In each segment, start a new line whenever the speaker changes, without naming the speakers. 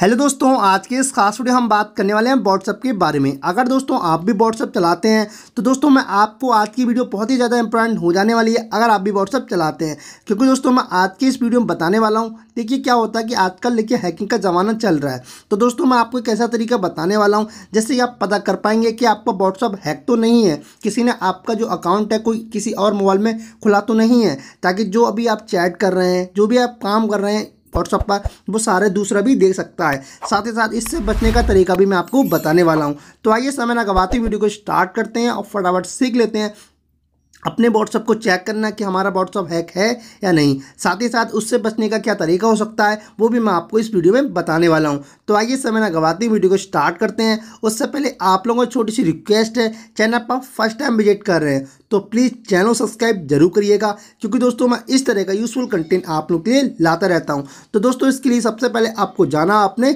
hello दोस्तों आज के इस खास वीडियो हम बात करने वाले हैं व्हाट्सअप के बारे में अगर दोस्तों आप भी व्हाट्सअप चलाते हैं तो दोस्तों मैं आपको आज की वीडियो बहुत ही ज़्यादा इंपॉर्टेंट हो जाने वाली है अगर आप भी व्हाट्सअप चलाते हैं क्योंकि दोस्तों मैं आज की इस वीडियो में बताने वाला हूँ देखिए क्या होता है कि आजकल देखिए हैकिंग का ज़माना चल रहा है तो दोस्तों मैं आपको एक ऐसा तरीका बताने वाला हूँ जैसे कि आप पता कर पाएंगे कि आपका व्हाट्सअप हैक तो नहीं है किसी ने आपका जो अकाउंट है कोई किसी और मोबाइल में खुला तो नहीं है ताकि जो अभी आप चैट कर रहे हैं जो भी आप काम कर रहे हैं व्हाट्सअप पर वो सारे दूसरा भी देख सकता है साथ ही साथ इससे बचने का तरीका भी मैं आपको बताने वाला हूँ तो आइए समय ना गवाते वीडियो को स्टार्ट करते हैं और फटाफट सीख लेते हैं अपने व्हाट्सअप को चेक करना कि हमारा व्हाट्सअप हैक है या नहीं साथ ही साथ उससे बचने का क्या तरीका हो सकता है वो भी मैं आपको इस वीडियो में बताने वाला हूँ तो आइए समय ना गवाते वीडियो को स्टार्ट करते हैं उससे पहले आप लोगों को छोटी सी रिक्वेस्ट है चैनल पर फर्स्ट टाइम विजिट कर रहे हैं तो प्लीज़ चैनल सब्सक्राइब जरूर करिएगा क्योंकि दोस्तों मैं इस तरह का यूज़फुल कंटेंट आप लोग के लिए लाता रहता हूँ तो दोस्तों इसके लिए सबसे पहले आपको जाना अपने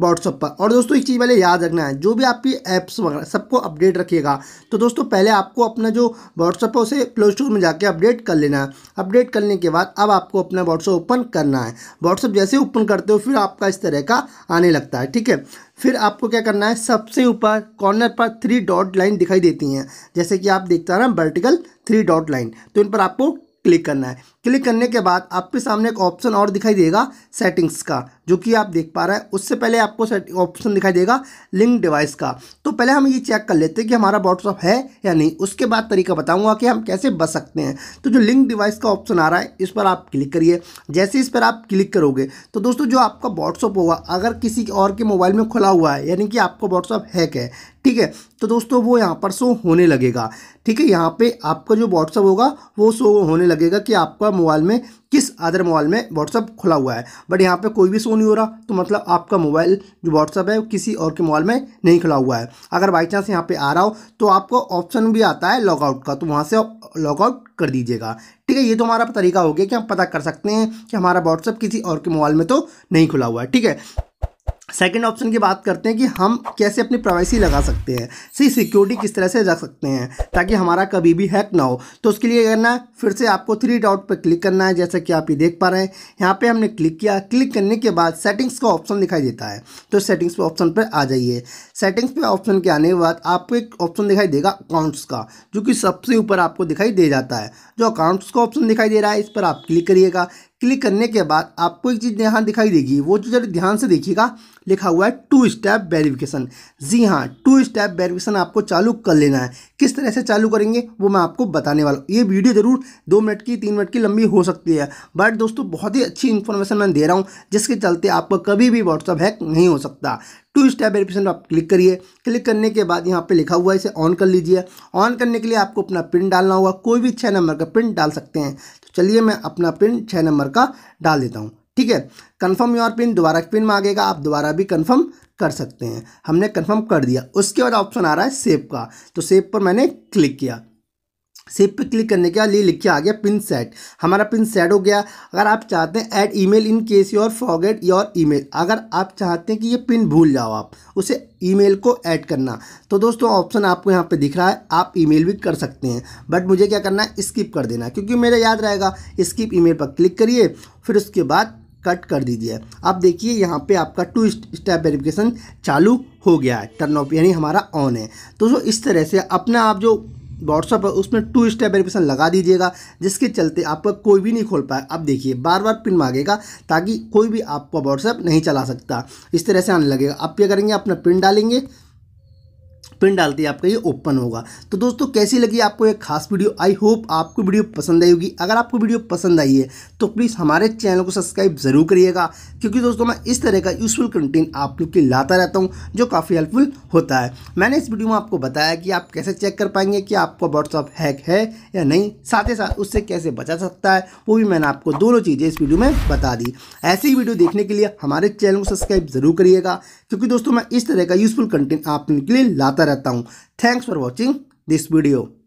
व्हाट्सअप पर और दोस्तों एक चीज़ पहले याद रखना है जो भी आपकी ऐप्स वगैरह सबको अपडेट रखिएगा तो दोस्तों पहले आपको अपना जो व्हाट्सअप है उसे प्ले स्टोर में जाके अपडेट कर लेना है अपडेट करने के बाद अब आपको अपना व्हाट्सअप ओपन करना है व्हाट्सअप जैसे ओपन करते हो फिर आपका इस तरह का आने लगता है ठीक है फिर आपको क्या करना है सबसे ऊपर कॉर्नर पर थ्री डॉट लाइन दिखाई देती हैं जैसे कि आप देखते हैं ना वर्टिकल थ्री डॉट लाइन तो इन पर आपको क्लिक करना है क्लिक करने के बाद आपके सामने एक ऑप्शन और दिखाई देगा सेटिंग्स का जो कि आप देख पा रहे हैं उससे पहले आपको ऑप्शन दिखाई देगा लिंक डिवाइस का तो पहले हम ये चेक कर लेते हैं कि हमारा व्हाट्सअप है या नहीं उसके बाद तरीका बताऊंगा कि हम कैसे बच सकते हैं तो जो लिंक डिवाइस का ऑप्शन आ रहा है इस पर आप क्लिक करिए जैसे इस पर आप क्लिक करोगे तो दोस्तों जो आपका व्हाट्सअप होगा अगर किसी और के मोबाइल में खुला हुआ है यानी कि आपका व्हाट्सअप हैक है ठीक है तो दोस्तों वो यहाँ पर शो होने लगेगा ठीक है यहाँ पर आपका जो व्हाट्सअप होगा वो शो होने लगेगा कि आपका मोबाइल में किस अदर मोबाइल में व्हाट्सअप खुला हुआ है बट यहाँ पे कोई भी शो नहीं हो रहा तो मतलब आपका मोबाइल जो व्हाट्सअप है किसी और के मोबाइल में नहीं खुला हुआ है अगर बाई चांस यहाँ पे आ रहा हो तो आपको ऑप्शन भी आता है लॉगआउट का तो वहाँ से आप लॉगआउट कर दीजिएगा ठीक है ये तो हमारा तरीका हो गया कि हम पता कर सकते हैं कि हमारा व्हाट्सअप किसी और के मोबाइल में तो नहीं खुला हुआ है ठीक है सेकेंड ऑप्शन की बात करते हैं कि हम कैसे अपनी प्राइवेसी लगा सकते हैं सी सिक्योरिटी किस तरह से रख सकते हैं ताकि हमारा कभी भी हैक ना हो तो उसके लिए करना है फिर से आपको थ्री डॉट पर क्लिक करना है जैसा कि आप ये देख पा रहे हैं यहाँ पे हमने क्लिक किया क्लिक करने के बाद सेटिंग्स का ऑप्शन दिखाई देता है तो सेटिंग्स पर ऑप्शन पर आ जाइए सेटिंग्स पर ऑप्शन के आने के बाद आपको एक ऑप्शन दिखाई देगा अकाउंट्स का जो कि सबसे ऊपर आपको दिखाई दे जाता है जो अकाउंट्स का ऑप्शन दिखाई दे रहा है इस पर आप क्लिक करिएगा क्लिक करने के बाद आपको एक चीज़ यहाँ दिखाई देगी वो जो जरा ध्यान से देखिएगा लिखा हुआ है टू स्टेप वेरिफिकेशन जी हाँ टू स्टेप वेरिफिकेशन आपको चालू कर लेना है किस तरह से चालू करेंगे वो मैं आपको बताने वाला हूँ ये वीडियो ज़रूर दो मिनट की तीन मिनट की लंबी हो सकती है बट दोस्तों बहुत ही अच्छी इन्फॉर्मेशन मैं दे रहा हूँ जिसके चलते आपका कभी भी व्हाट्सअप हैक नहीं हो सकता टू स्टेप वेरिफिकेशन आप क्लिक करिए क्लिक करने के बाद यहाँ पे लिखा हुआ है इसे ऑन कर लीजिए ऑन करने के लिए आपको अपना पिन डालना होगा कोई भी छः नंबर का पिन डाल सकते हैं तो चलिए मैं अपना पिन छः नंबर का डाल देता हूँ ठीक है कन्फर्म योर पिन दोबारा पिन मांगेगा आप दोबारा भी कन्फर्म कर सकते हैं हमने कन्फर्म कर दिया उसके बाद ऑप्शन आ रहा है सेव का तो सेव पर मैंने क्लिक किया सेव पे क्लिक करने के बाद ये लिख के आ गया पिन सेट हमारा पिन सेट हो गया अगर आप चाहते हैं add email in case your forget your email अगर आप चाहते हैं कि ये पिन भूल जाओ आप उसे ईमेल को ऐड करना तो दोस्तों ऑप्शन आपको यहाँ पे दिख रहा है आप ईमेल भी कर सकते हैं बट मुझे क्या करना है स्किप कर देना क्योंकि मेरा याद रहेगा स्किप ई पर क्लिक करिए फिर उसके बाद कट कर दीजिए अब देखिए यहाँ पे आपका टू स्टेप वेरिफिकेशन चालू हो गया है टर्न ऑफ यानी हमारा ऑन है तो जो इस तरह से अपना आप जो व्हाट्सअप है उसमें टू स्टेप वेरिफिकेशन लगा दीजिएगा जिसके चलते आपका कोई भी नहीं खोल पाए अब देखिए बार बार पिन मांगेगा ताकि कोई भी आपका व्हाट्सअप नहीं चला सकता इस तरह से आने लगेगा आप क्या करेंगे अपना पिन डालेंगे पिन डालते ही आपका ये ओपन होगा तो दोस्तों कैसी लगी आपको ये खास वीडियो आई होप आपको वीडियो पसंद आई होगी अगर आपको वीडियो पसंद आई है तो प्लीज़ हमारे चैनल को सब्सक्राइब ज़रूर करिएगा क्योंकि दोस्तों मैं इस तरह का यूज़फुल कंटेंट आप लोग के लाता रहता हूँ जो काफ़ी हेल्पफुल होता है मैंने इस वीडियो में आपको बताया कि आप कैसे चेक कर पाएंगे कि आपका व्हाट्सअप हैक है या नहीं साथ ही साथ उससे कैसे बचा सकता है वो भी मैंने आपको दोनों चीज़ें इस वीडियो में बता दी ऐसी वीडियो देखने के लिए हमारे चैनल को सब्सक्राइब ज़रूर करिएगा क्योंकि दोस्तों मैं इस तरह का यूज़फुल कंटेंट आप लोग के लिए लाता रहता हूँ thanks for watching this video